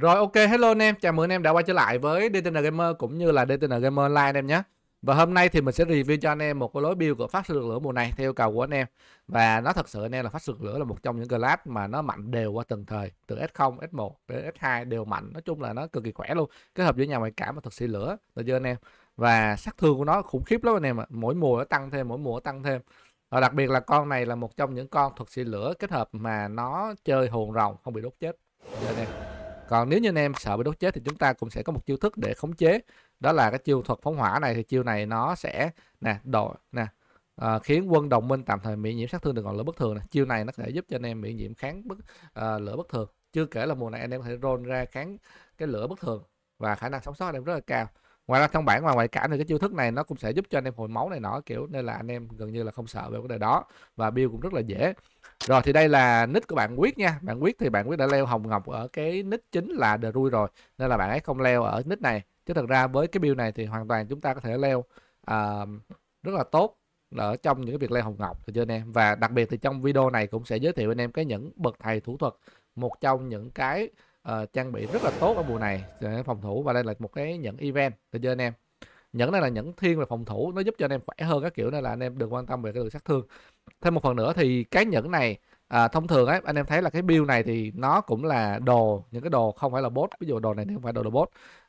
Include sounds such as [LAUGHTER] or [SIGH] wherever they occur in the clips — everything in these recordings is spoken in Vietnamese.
Rồi ok, hello anh em, chào mừng anh em đã quay trở lại với DTN Gamer cũng như là DTN Gamer Online anh em nhé. Và hôm nay thì mình sẽ review cho anh em một cái lối build của phát sư lửa mùa này theo cầu của anh em. Và nó thật sự anh em là phát sư lửa là một trong những class mà nó mạnh đều qua từng thời, từ S0, S1 đến S2 đều mạnh, nói chung là nó cực kỳ khỏe luôn. Kết hợp với nhà ngoại cảm và thực sĩ lửa, được chưa anh em? Và sát thương của nó khủng khiếp lắm anh em ạ, mỗi mùa nó tăng thêm, mỗi mùa nó tăng thêm. Và đặc biệt là con này là một trong những con thuật sĩ lửa kết hợp mà nó chơi hồn rồng không bị đốt chết. Được chưa anh em? còn nếu như anh em sợ bị đốt chết thì chúng ta cũng sẽ có một chiêu thức để khống chế đó là cái chiêu thuật phóng hỏa này thì chiêu này nó sẽ nè đội nè à, khiến quân đồng minh tạm thời bị nhiễm sát thương được ngọn lửa bất thường này. chiêu này nó sẽ giúp cho anh em bị nhiễm kháng bất, à, lửa bất thường chưa kể là mùa này anh em có thể roll ra kháng cái lửa bất thường và khả năng sống sót anh em rất là cao ngoài ra trong bản và ngoại cảnh thì cái chiêu thức này nó cũng sẽ giúp cho anh em hồi máu này nọ kiểu nên là anh em gần như là không sợ về vấn đề đó và build cũng rất là dễ rồi thì đây là nick của bạn quyết nha bạn quyết thì bạn quyết đã leo hồng ngọc ở cái nick chính là the rui rồi nên là bạn ấy không leo ở nick này chứ thật ra với cái build này thì hoàn toàn chúng ta có thể leo uh, rất là tốt ở trong những cái việc leo hồng ngọc thì chưa anh em và đặc biệt thì trong video này cũng sẽ giới thiệu anh em cái những bậc thầy thủ thuật một trong những cái uh, trang bị rất là tốt ở mùa này để phòng thủ và đây là một cái nhẫn event để chơi anh em nhẫn này là nhẫn thiên về phòng thủ nó giúp cho anh em khỏe hơn các kiểu nên là anh em đừng quan tâm về cái lượng sát thương thêm một phần nữa thì cái nhẫn này à, thông thường ấy anh em thấy là cái build này thì nó cũng là đồ những cái đồ không phải là bot ví dụ đồ này thì không phải đồ robot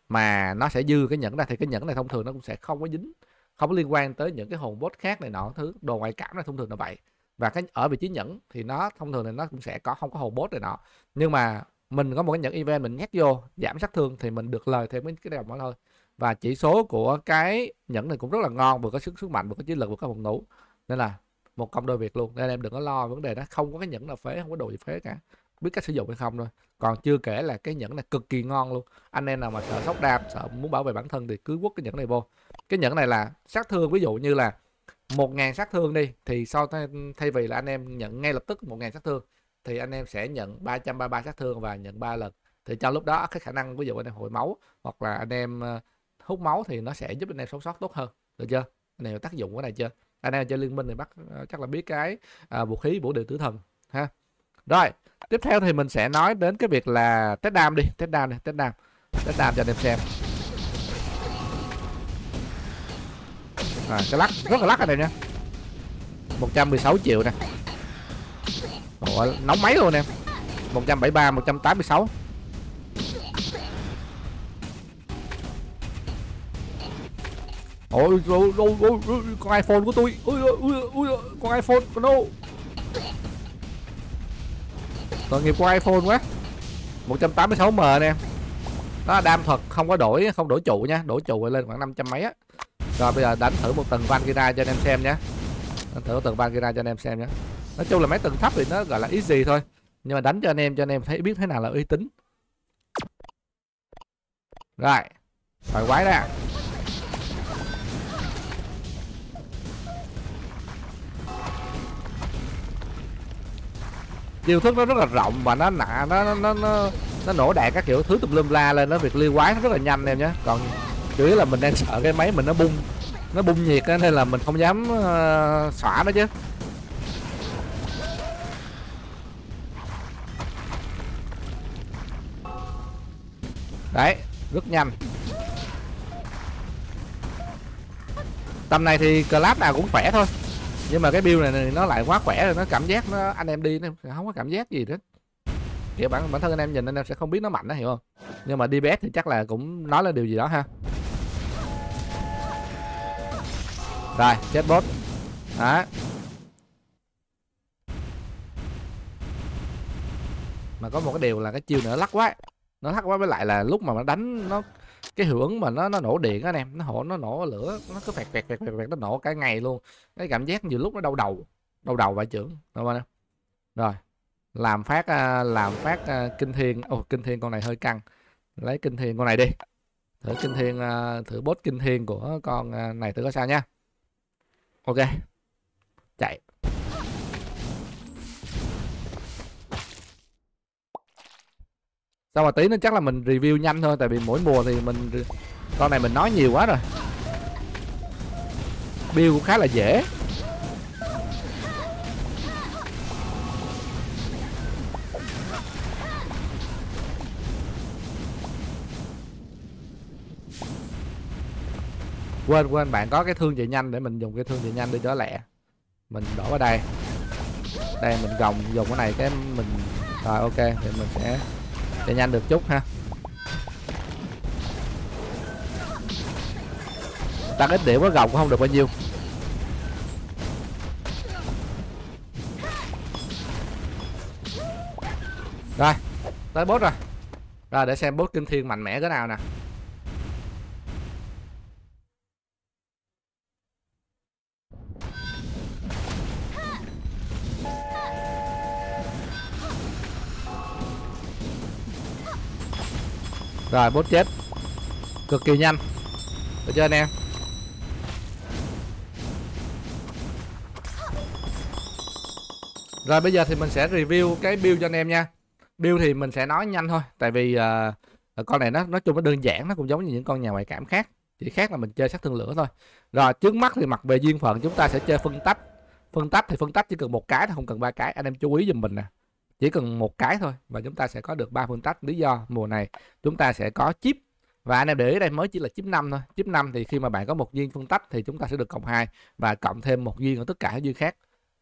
mà nó sẽ dư cái nhẫn này thì cái nhẫn này thông thường nó cũng sẽ không có dính không có liên quan tới những cái hồn bot khác này nọ thứ đồ ngoại cảm này thông thường là vậy và cái ở vị trí nhẫn thì nó thông thường là nó cũng sẽ có không có hồn bot này nọ nhưng mà mình có một cái nhận event mình nhét vô giảm sát thương thì mình được lời thêm cái đồng đó thôi và chỉ số của cái nhẫn này cũng rất là ngon vừa có sức sức mạnh vừa có chiến lực vừa có phòng thủ nên là một công đôi việc luôn nên em đừng có lo vấn đề đó không có cái nhẫn nào phế không có đồ gì phế cả biết cách sử dụng hay không thôi còn chưa kể là cái nhẫn này cực kỳ ngon luôn anh em nào mà sợ sốc đạp sợ muốn bảo vệ bản thân thì cứ quất cái nhẫn này vô cái nhẫn này là sát thương ví dụ như là một ngàn sát thương đi thì sau thay, thay vì là anh em nhận ngay lập tức một ngàn sát thương thì anh em sẽ nhận 333 sát thương và nhận 3 lần thì trong lúc đó cái khả năng ví dụ anh em hồi máu hoặc là anh em ờ, hút máu thì nó sẽ giúp anh em sống sót tốt hơn được chưa anh em tác dụng của này chưa anh em chơi liên minh thì bắt ờ, chắc là biết cái à, vũ khí bổ điện tử thần ha rồi tiếp theo thì mình sẽ nói đến cái việc là test đam đi test đam này test đam test đam cho anh em xem à, cái lắc rất là lắc anh em nha 116 triệu nè Ủa, nóng máy luôn em 173, 186 Ôi, ôi, ôi, ôi, ôi, con iPhone của tôi Ôi, ôi, ôi, ôi, con iPhone của đâu Tội nghiệp của iPhone quá 186M nè Đó đam thật, không có đổi, không đổi trụ nha Đổi trụ lên khoảng 500 mấy á Rồi bây giờ đánh thử một tầng van kia cho anh em xem nhé Đánh thử một tầng van kia cho anh em xem nhé nói chung là máy tầng thấp thì nó gọi là ít gì thôi nhưng mà đánh cho anh em cho anh em thấy biết thế nào là uy tín rồi rồi quái ra chiêu thức nó rất là rộng và nó nạ nó nó nó nó, nó nổ đạn các kiểu thứ tùm lum la lên nó việc liên quái nó rất là nhanh em nhé còn chủ yếu là mình đang sợ cái máy mình nó bung nó bung nhiệt nên là mình không dám uh, ờ, xóa nó chứ rất nhanh tầm này thì clap nào cũng khỏe thôi nhưng mà cái build này, này nó lại quá khỏe rồi nó cảm giác nó anh em đi nó không có cảm giác gì hết kiểu bản bản thân anh em nhìn anh em sẽ không biết nó mạnh đó hiểu không nhưng mà đi DPS thì chắc là cũng nói là điều gì đó ha rồi chết boss đó mà có một cái điều là cái chiêu nữa lắc quá nó thắc quá với lại là lúc mà nó đánh nó cái hưởng mà nó nó nổ điện anh em nó hổ nó nổ lửa nó cứ phẹt phẹt phẹt phẹt, phẹt nó nổ cả ngày luôn cái cảm giác nhiều lúc nó đau đầu đau đầu vải trưởng đúng không rồi làm phát à, làm phát à, kinh thiên ồ oh, kinh thiên con này hơi căng lấy kinh thiên con này đi thử kinh thiên à, thử bốt kinh thiên của con này thử có sao nha ok chạy Xong mà tí nữa chắc là mình review nhanh thôi Tại vì mỗi mùa thì mình Con này mình nói nhiều quá rồi Build cũng khá là dễ Quên quên bạn có cái thương chạy nhanh Để mình dùng cái thương chạy nhanh để cho lẹ Mình đổ vào đây Đây mình gồng dùng cái này cái mình Rồi ok thì mình sẽ để nhanh được chút ha tăng ít điểm quá gồng cũng không được bao nhiêu rồi tới bốt rồi rồi để xem bốt kinh thiên mạnh mẽ thế nào nè Rồi bốt chết Cực kỳ nhanh Được chưa anh em Rồi bây giờ thì mình sẽ review cái build cho anh em nha Build thì mình sẽ nói nhanh thôi Tại vì uh, con này nó nói chung nó đơn giản Nó cũng giống như những con nhà ngoại cảm khác Chỉ khác là mình chơi sát thương lửa thôi Rồi trước mắt thì mặt về duyên phận chúng ta sẽ chơi phân tách Phân tách thì phân tách chỉ cần một cái thôi không cần ba cái Anh em chú ý giùm mình nè chỉ cần một cái thôi và chúng ta sẽ có được ba phương tách lý do mùa này chúng ta sẽ có chip và anh em để ý đây mới chỉ là chip 5 thôi chip 5 thì khi mà bạn có một duyên phân tách thì chúng ta sẽ được cộng 2 và cộng thêm một duyên ở tất cả các duyên khác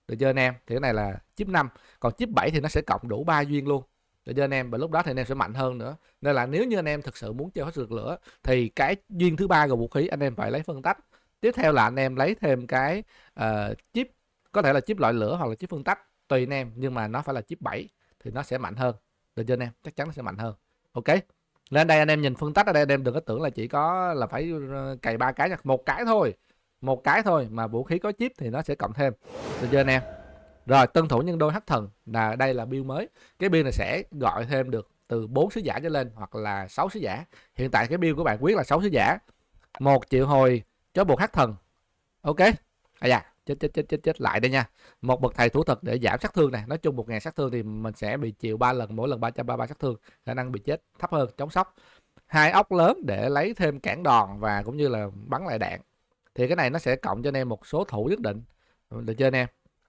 được chưa anh em thì cái này là chip 5 còn chip 7 thì nó sẽ cộng đủ ba duyên luôn được chưa anh em và lúc đó thì anh em sẽ mạnh hơn nữa nên là nếu như anh em thực sự muốn chơi hết được lửa thì cái duyên thứ ba gồm vũ khí anh em phải lấy phân tách tiếp theo là anh em lấy thêm cái uh, chip có thể là chip loại lửa hoặc là chip phân tách tùy anh em nhưng mà nó phải là chip 7 thì nó sẽ mạnh hơn được chưa anh em chắc chắn nó sẽ mạnh hơn ok lên đây anh em nhìn phân tách ở đây anh em đừng có tưởng là chỉ có là phải ờ, cày ba cái nha một cái thôi một cái thôi mà vũ khí có chip thì nó sẽ cộng thêm được chưa anh em rồi tân thủ nhân đôi hắc thần là đây là build mới cái build này sẽ gọi thêm được từ 4 sứ giả trở lên hoặc là 6 sứ giả hiện tại cái build của bạn quyết là 6 sứ giả một triệu hồi cho buộc hắc thần ok à dạ chết chết chết chết chết lại đây nha một bậc thầy thủ thuật để giảm sát thương này nói chung một ngàn sát thương thì mình sẽ bị chịu ba lần mỗi lần 333 sát thương khả năng bị chết thấp hơn chống sốc hai ốc lớn để lấy thêm cản đòn và cũng như là bắn lại đạn thì cái này nó sẽ cộng cho anh em một số thủ nhất định được chưa anh em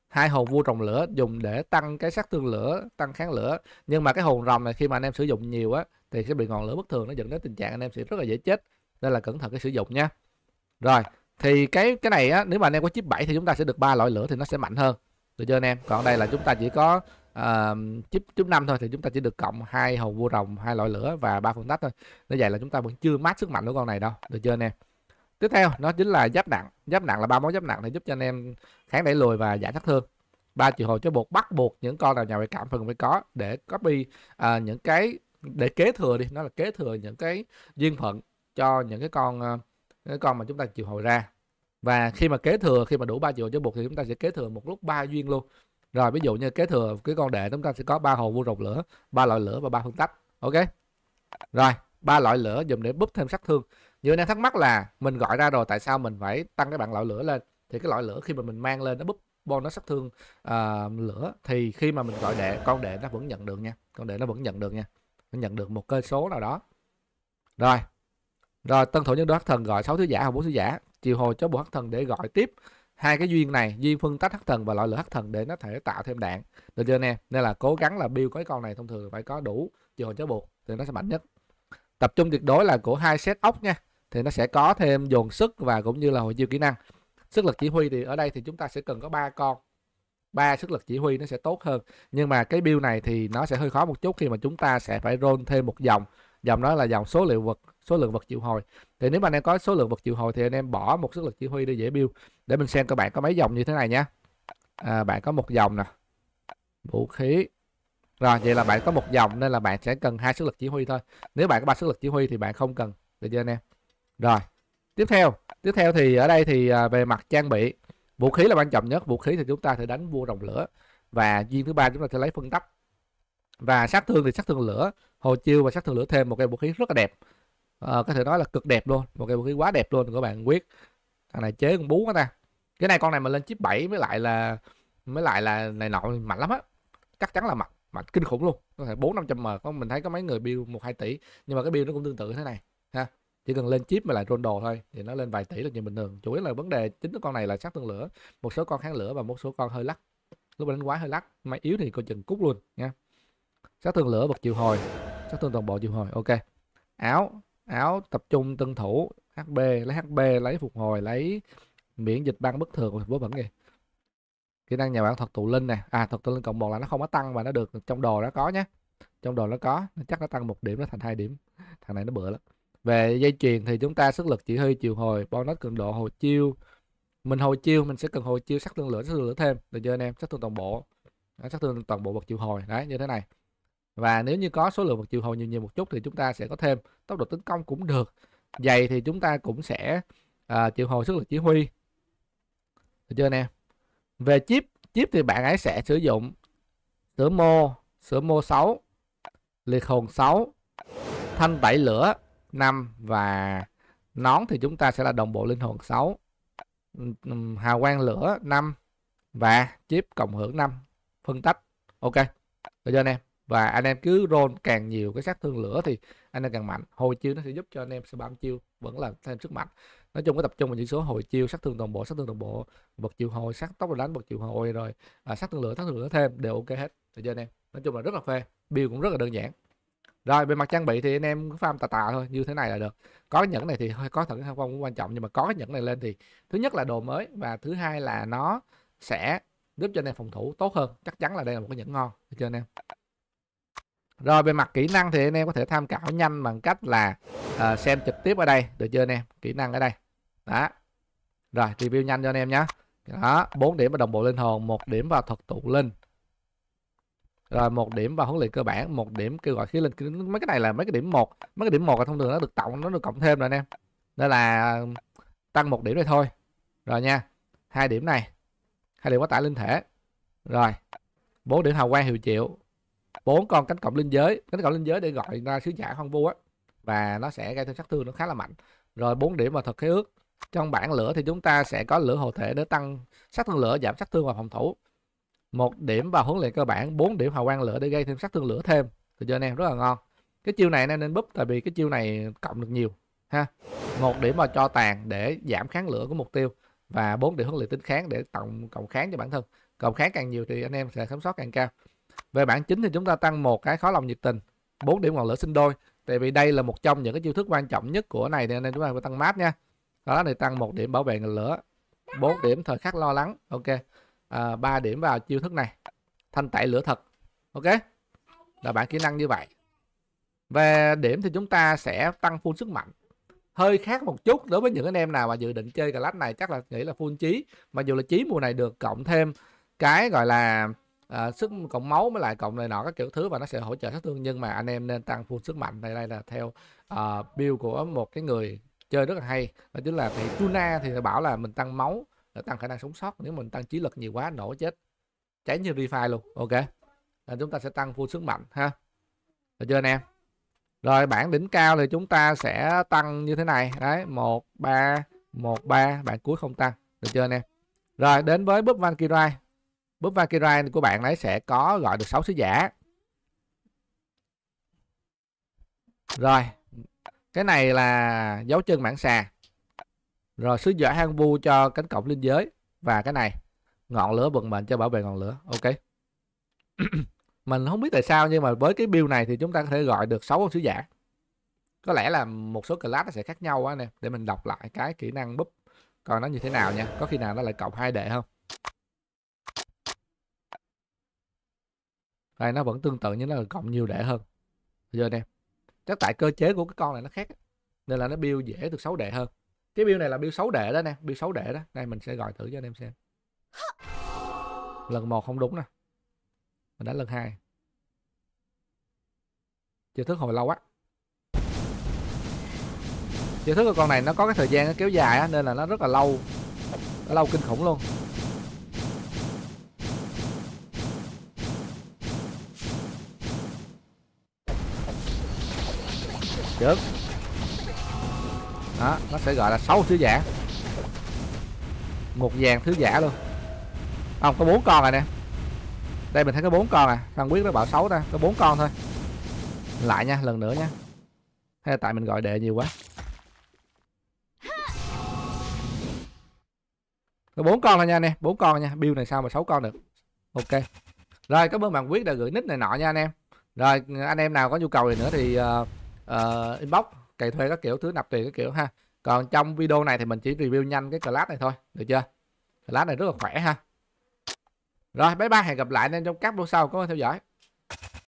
hai hồn vua trồng lửa dùng để tăng cái sát thương lửa tăng kháng lửa nhưng mà cái hồn rồng này khi mà anh em sử dụng nhiều á thì sẽ bị ngọn lửa bất thường nó dẫn đến tình trạng anh em sẽ rất là dễ chết nên là cẩn thận cái sử dụng nha rồi thì cái cái này á nếu mà anh em có chip 7 thì chúng ta sẽ được ba loại lửa thì nó sẽ mạnh hơn được chưa anh em còn đây là chúng ta chỉ có uh, chip chip năm thôi thì chúng ta chỉ được cộng hai hồn vua rồng hai loại lửa và ba phương tách thôi như vậy là chúng ta vẫn chưa mát sức mạnh của con này đâu được chưa anh em tiếp theo nó chính là giáp nặng giáp nặng là ba món giáp nặng để giúp cho anh em kháng đẩy lùi và giải sát thương ba triệu hồi cho buộc bắt buộc những con nào nhà ngoại cảm phần phải có để copy uh, những cái để kế thừa đi nó là kế thừa những cái duyên phận cho những cái con uh, cái con mà chúng ta chịu hồi ra và khi mà kế thừa khi mà đủ ba triệu cho buộc thì chúng ta sẽ kế thừa một lúc ba duyên luôn rồi ví dụ như kế thừa cái con đệ chúng ta sẽ có ba hồ vô rồng lửa ba loại lửa và ba phương tách ok rồi ba loại lửa dùng để búp thêm sát thương nhiều anh em thắc mắc là mình gọi ra rồi tại sao mình phải tăng cái bạn loại lửa lên thì cái loại lửa khi mà mình mang lên nó búp bon nó sát thương uh, lửa thì khi mà mình gọi đệ con đệ nó vẫn nhận được nha con đệ nó vẫn nhận được nha nó nhận được một cơ số nào đó rồi rồi tân thủ nhân đô hắc thần gọi sáu thứ giả hoặc bốn thứ giả chiều hồi cho bộ hắc thần để gọi tiếp hai cái duyên này duyên phân tách hắc thần và loại lửa hắc thần để nó thể tạo thêm đạn được chưa nè nên là cố gắng là build cái con này thông thường phải có đủ chiều hồi cho bộ thì nó sẽ mạnh nhất tập trung tuyệt đối là của hai set ốc nha thì nó sẽ có thêm dồn sức và cũng như là hồi chiêu kỹ năng sức lực chỉ huy thì ở đây thì chúng ta sẽ cần có ba con ba sức lực chỉ huy nó sẽ tốt hơn nhưng mà cái build này thì nó sẽ hơi khó một chút khi mà chúng ta sẽ phải roll thêm một dòng dòng đó là dòng số liệu vật số lượng vật chịu hồi thì nếu mà anh em có số lượng vật chịu hồi thì anh em bỏ một sức lực chỉ huy để dễ build để mình xem các bạn có mấy dòng như thế này nhé à, bạn có một dòng nè vũ khí rồi vậy là bạn có một dòng nên là bạn sẽ cần hai sức lực chỉ huy thôi nếu bạn có ba sức lực chỉ huy thì bạn không cần được chưa anh em rồi tiếp theo tiếp theo thì ở đây thì à, về mặt trang bị vũ khí là quan trọng nhất vũ khí thì chúng ta sẽ đánh vua rồng lửa và viên thứ ba chúng ta sẽ lấy phân tắc và sát thương thì sát thương lửa hồ chiêu và sát thương lửa thêm một cái vũ khí rất là đẹp à, có thể nói là cực đẹp luôn một cái vũ khí quá đẹp luôn các bạn quyết thằng này chế con bú quá ta cái này con này mà lên chip 7 mới lại là mới lại là này nọ mạnh lắm á chắc chắn là mạnh mạnh kinh khủng luôn có thể bốn năm trăm m có mình thấy có mấy người build một hai tỷ nhưng mà cái build nó cũng tương tự thế này ha chỉ cần lên chip mà lại roll đồ thôi thì nó lên vài tỷ là chuyện bình thường chủ yếu là vấn đề chính của con này là sát thương lửa một số con kháng lửa và một số con hơi lắc lúc mà đánh quái hơi lắc máy yếu thì coi chừng cút luôn nha sát thương lửa bật chịu hồi sát thương toàn bộ chịu hồi ok áo áo tập trung tân thủ HB lấy HB lấy phục hồi lấy miễn dịch băng bất thường vớ vẩn kìa kỹ năng nhà bạn thuật tụ linh nè à thuật tụ linh cộng một là nó không có tăng mà nó được trong đồ nó có nhé trong đồ nó có chắc nó tăng một điểm nó thành hai điểm thằng này nó bựa lắm về dây chuyền thì chúng ta sức lực chỉ huy chiều hồi bonus cường độ hồi chiêu mình hồi chiêu mình sẽ cần hồi chiêu sắc thương lửa sắc thương lửa thêm được chưa anh em sắc thương toàn bộ đó, sát thương toàn bộ vật triệu hồi đấy như thế này và nếu như có số lượng vật chịu hồi nhiều nhiều một chút thì chúng ta sẽ có thêm tốc độ tấn công cũng được dày thì chúng ta cũng sẽ uh, triệu hồi sức lực chỉ huy được chưa nè về chip chip thì bạn ấy sẽ sử dụng sửa mô sửa mô 6 liệt hồn 6 thanh tẩy lửa 5 và nón thì chúng ta sẽ là đồng bộ linh hồn 6 hào quang lửa 5 và chip cộng hưởng 5 phân tách ok được chưa anh em và anh em cứ roll càng nhiều cái sát thương lửa thì anh em càng mạnh hồi chiêu nó sẽ giúp cho anh em sẽ spam chiêu vẫn là thêm sức mạnh nói chung có tập trung vào những số hồi chiêu sát thương toàn bộ sát thương toàn bộ bật chịu hồi sát tốc độ đánh bật chiều hồi rồi à, sát thương lửa sát thương lửa thêm đều ok hết thì chưa anh em nói chung là rất là phê build cũng rất là đơn giản rồi về mặt trang bị thì anh em cứ farm tà tà thôi như thế này là được có cái nhẫn này thì hơi có thật hay không cũng quan trọng nhưng mà có cái nhẫn này lên thì thứ nhất là đồ mới và thứ hai là nó sẽ giúp cho anh em phòng thủ tốt hơn chắc chắn là đây là một cái nhẫn ngon được chưa anh em rồi về mặt kỹ năng thì anh em có thể tham khảo nhanh bằng cách là uh, xem trực tiếp ở đây, được chưa anh em? Kỹ năng ở đây. Đó. Rồi review nhanh cho anh em nhé. Đó, 4 điểm vào đồng bộ linh hồn, một điểm vào thuật tụ linh. Rồi một điểm vào huấn luyện cơ bản, một điểm kêu gọi khí linh. Mấy cái này là mấy cái điểm một, mấy cái điểm một là thông thường nó được tổng nó được cộng thêm rồi anh em. Nên là tăng một điểm này thôi. Rồi nha. Hai điểm này. Hai điểm quá tải linh thể. Rồi. 4 điểm hào quang hiệu triệu, bốn con cánh cổng linh giới cánh cổng linh giới để gọi ra sứ giả hoang vu á và nó sẽ gây thêm sát thương nó khá là mạnh rồi bốn điểm vào thật khế ước trong bảng lửa thì chúng ta sẽ có lửa hộ thể để tăng sát thương lửa giảm sát thương và phòng thủ một điểm vào huấn luyện cơ bản 4 điểm hào quang lửa để gây thêm sát thương lửa thêm thì giờ anh em rất là ngon cái chiêu này anh nên búp tại vì cái chiêu này cộng được nhiều ha một điểm vào cho tàn để giảm kháng lửa của mục tiêu và bốn điểm huấn luyện tính kháng để tổng cộng kháng cho bản thân cộng kháng càng nhiều thì anh em sẽ sống sót càng cao về bảng chính thì chúng ta tăng một cái khó lòng nhiệt tình 4 điểm ngọn lửa sinh đôi tại vì đây là một trong những cái chiêu thức quan trọng nhất của này nên chúng ta phải tăng mát nha đó thì tăng một điểm bảo vệ ngọn lửa 4 điểm thời khắc lo lắng ok à, điểm vào chiêu thức này thanh tẩy lửa thật ok là bản kỹ năng như vậy về điểm thì chúng ta sẽ tăng full sức mạnh hơi khác một chút đối với những anh em nào mà dự định chơi cà lách này chắc là nghĩ là full trí mà dù là trí mùa này được cộng thêm cái gọi là à, sức cộng máu mới lại cộng này nọ các kiểu thứ và nó sẽ hỗ trợ sát thương nhưng mà anh em nên tăng full sức mạnh đây đây là theo uh, build của một cái người chơi rất là hay đó chính là thì tuna thì bảo là mình tăng máu để tăng khả năng sống sót nếu mình tăng trí lực nhiều quá nổ chết cháy như refi luôn ok là chúng ta sẽ tăng full sức mạnh ha được chưa anh em rồi bản đỉnh cao thì chúng ta sẽ tăng như thế này đấy một ba một ba bạn cuối không tăng được chưa anh em rồi đến với búp van kirai búp Valkyrie của bạn ấy sẽ có gọi được 6 sứ giả rồi cái này là dấu chân mảng xà rồi sứ giả hang vu cho cánh cổng linh giới và cái này ngọn lửa vận mệnh cho bảo vệ ngọn lửa ok [CLEARS THROAT] mình không biết tại sao nhưng mà với cái build này thì chúng ta có thể gọi được 6 con sứ giả có lẽ là một số class nó sẽ khác nhau á nè để mình đọc lại cái kỹ năng búp coi nó như thế nào nha có khi nào nó lại cộng hai đệ không đây nó vẫn tương tự nhưng nó cộng nhiều đệ hơn giờ nè. chắc tại cơ chế của cái con này nó khác nên là nó build dễ được 6 đệ hơn cái build này là build 6 đệ đó nè build 6 đệ đó đây mình sẽ gọi thử cho anh em xem lần một không đúng nè mình đánh lần hai chiêu thức hồi lâu quá chiêu thức con này nó có cái thời gian nó kéo dài á nên là nó rất là lâu nó lâu kinh khủng luôn trước đó nó sẽ gọi là sáu thứ giả một vàng thứ giả luôn không có bốn con rồi nè đây mình thấy có bốn con à thằng quyết nó bảo xấu ta có bốn con thôi lại nha lần nữa nha hay là tại mình gọi đệ nhiều quá có bốn con thôi nha nè bốn con nha bill này sao mà xấu con được ok rồi cảm ơn bạn quyết đã gửi nick này nọ nha anh em rồi anh em nào có nhu cầu gì nữa thì uh, uh, inbox cày thuê các kiểu thứ nạp tiền các kiểu ha còn trong video này thì mình chỉ review nhanh cái class này thôi được chưa class này rất là khỏe ha rồi bye bye hẹn gặp lại anh em trong các video sau có theo dõi